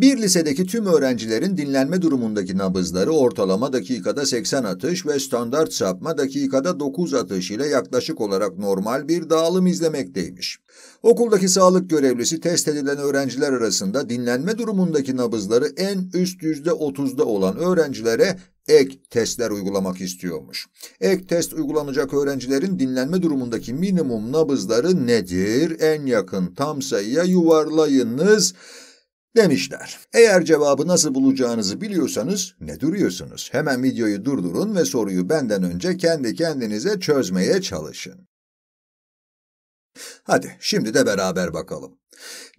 Bir lisedeki tüm öğrencilerin dinlenme durumundaki nabızları ortalama dakikada 80 atış ve standart sapma dakikada 9 atış ile yaklaşık olarak normal bir dağılım izlemekteymiş. Okuldaki sağlık görevlisi test edilen öğrenciler arasında dinlenme durumundaki nabızları en üst yüzde %30'da olan öğrencilere ek testler uygulamak istiyormuş. Ek test uygulanacak öğrencilerin dinlenme durumundaki minimum nabızları nedir? En yakın tam sayıya yuvarlayınız demişler. Eğer cevabı nasıl bulacağınızı biliyorsanız ne duruyorsunuz? Hemen videoyu durdurun ve soruyu benden önce kendi kendinize çözmeye çalışın. Hadi şimdi de beraber bakalım.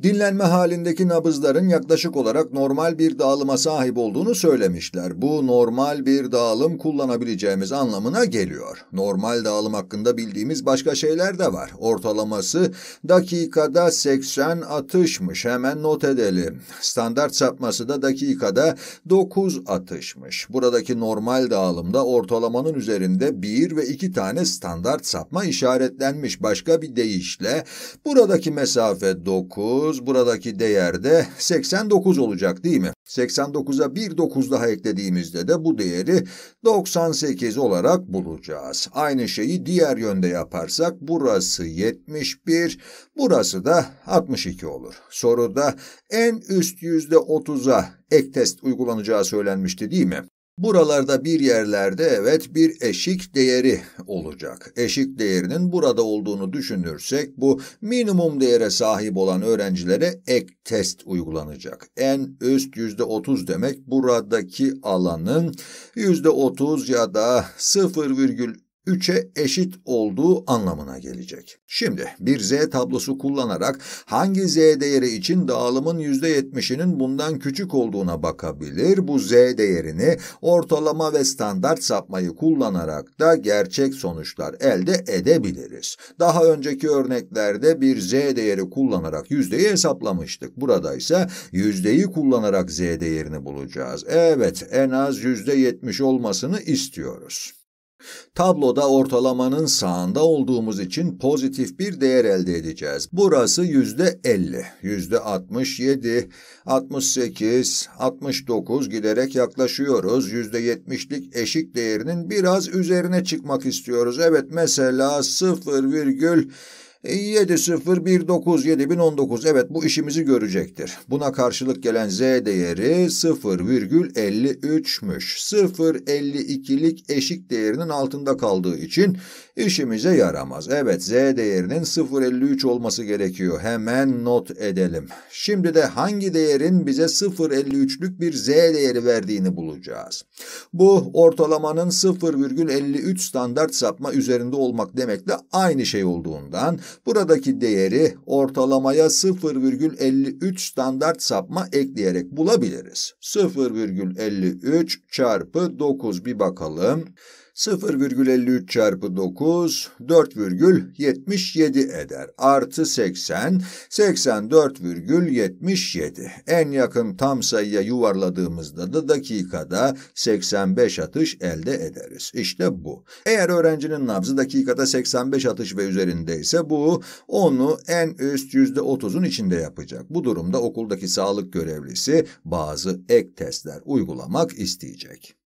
Dinlenme halindeki nabızların yaklaşık olarak normal bir dağılıma sahip olduğunu söylemişler. Bu normal bir dağılım kullanabileceğimiz anlamına geliyor. Normal dağılım hakkında bildiğimiz başka şeyler de var. Ortalaması dakikada 80 atışmış. Hemen not edelim. Standart sapması da dakikada 9 atışmış. Buradaki normal dağılımda ortalamanın üzerinde 1 ve 2 tane standart sapma işaretlenmiş. Başka bir deyişle buradaki mesafe 9 9, buradaki değer de 89 olacak değil mi? 89'a bir 9 daha eklediğimizde de bu değeri 98 olarak bulacağız. Aynı şeyi diğer yönde yaparsak burası 71, burası da 62 olur. Soruda en üst yüzde %30'a ek test uygulanacağı söylenmişti değil mi? Buralarda bir yerlerde evet bir eşik değeri olacak. Eşik değerinin burada olduğunu düşünürsek bu minimum değere sahip olan öğrencilere ek test uygulanacak. En üst yüzde otuz demek buradaki alanın yüzde otuz ya da 0,3 3'e eşit olduğu anlamına gelecek. Şimdi bir z tablosu kullanarak hangi z değeri için dağılımın %70'inin bundan küçük olduğuna bakabilir. Bu z değerini ortalama ve standart sapmayı kullanarak da gerçek sonuçlar elde edebiliriz. Daha önceki örneklerde bir z değeri kullanarak yüzdeyi hesaplamıştık. Burada ise yüzdeyi kullanarak z değerini bulacağız. Evet en az %70 olmasını istiyoruz. Tabloda ortalamanın sağında olduğumuz için pozitif bir değer elde edeceğiz. Burası yüzde 50, yüzde 67, 68, 69 giderek yaklaşıyoruz. Yüzde 70'lik eşik değerinin biraz üzerine çıkmak istiyoruz. Evet mesela 0, 7019 e, 7019 evet bu işimizi görecektir. Buna karşılık gelen z değeri 0,53'müş. 0,52'lik eşik değerinin altında kaldığı için işimize yaramaz. Evet z değerinin 0,53 olması gerekiyor. Hemen not edelim. Şimdi de hangi değerin bize 0,53'lük bir z değeri verdiğini bulacağız. Bu ortalamanın 0,53 standart sapma üzerinde olmak demekle aynı şey olduğundan Buradaki değeri ortalamaya 0,53 standart sapma ekleyerek bulabiliriz. 0,53 çarpı 9 bir bakalım. 0,53 çarpı 9 4,77 eder. Artı 80 84,77. En yakın tam sayıya yuvarladığımızda da dakikada 85 atış elde ederiz. İşte bu. Eğer öğrencinin nabzı dakikada 85 atış ve üzerindeyse bu onu en üst %30'un içinde yapacak. Bu durumda okuldaki sağlık görevlisi bazı ek testler uygulamak isteyecek.